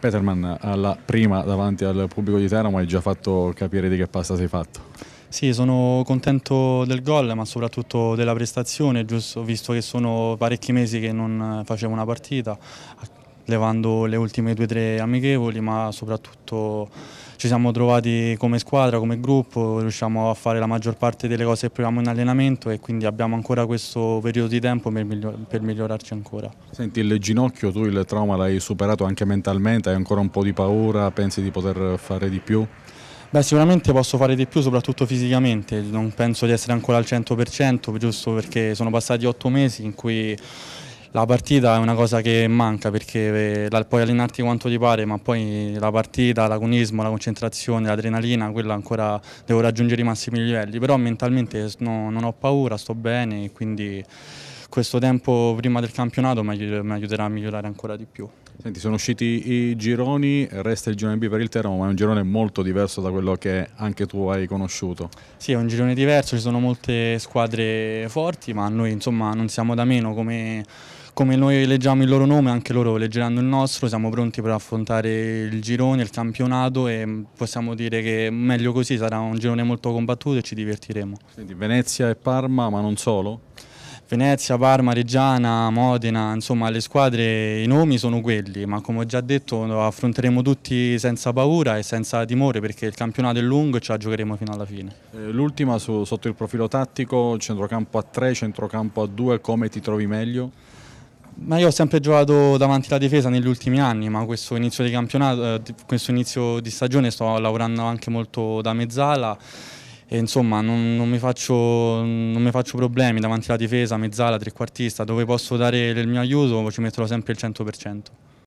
Peterman alla prima davanti al pubblico di Teramo hai già fatto capire di che pasta sei fatto. Sì, sono contento del gol, ma soprattutto della prestazione, giusto, visto che sono parecchi mesi che non facevo una partita levando le ultime due o tre amichevoli, ma soprattutto ci siamo trovati come squadra, come gruppo, riusciamo a fare la maggior parte delle cose che proviamo in allenamento e quindi abbiamo ancora questo periodo di tempo per, miglior per migliorarci ancora. Senti, il ginocchio tu il trauma l'hai superato anche mentalmente, hai ancora un po' di paura, pensi di poter fare di più? Beh, sicuramente posso fare di più, soprattutto fisicamente, non penso di essere ancora al 100%, giusto perché sono passati otto mesi in cui la partita è una cosa che manca perché eh, puoi allenarti quanto ti pare ma poi la partita, l'agonismo, la concentrazione, l'adrenalina, quella ancora devo raggiungere i massimi livelli, però mentalmente no, non ho paura, sto bene e quindi questo tempo prima del campionato mi aiuterà a migliorare ancora di più. Senti, sono usciti i gironi, resta il girone B per il Teramo, ma è un girone molto diverso da quello che anche tu hai conosciuto. Sì, è un girone diverso, ci sono molte squadre forti, ma noi insomma non siamo da meno come come noi leggiamo il loro nome, anche loro leggeranno il nostro, siamo pronti per affrontare il girone, il campionato e possiamo dire che meglio così sarà un girone molto combattuto e ci divertiremo. Senti, Venezia e Parma, ma non solo? Venezia, Parma, Reggiana, Modena, insomma le squadre, i nomi sono quelli, ma come ho già detto affronteremo tutti senza paura e senza timore perché il campionato è lungo e ce la giocheremo fino alla fine. Eh, l'ultima sotto il profilo tattico, centrocampo a 3, centrocampo a 2, come ti trovi meglio? Ma io ho sempre giocato davanti alla difesa negli ultimi anni, ma questo inizio di campionato, eh, questo inizio di stagione sto lavorando anche molto da mezzala e insomma non, non, mi faccio, non, mi faccio, problemi davanti alla difesa, mezzala, trequartista, dove posso dare il mio aiuto ci metterò sempre il 100%.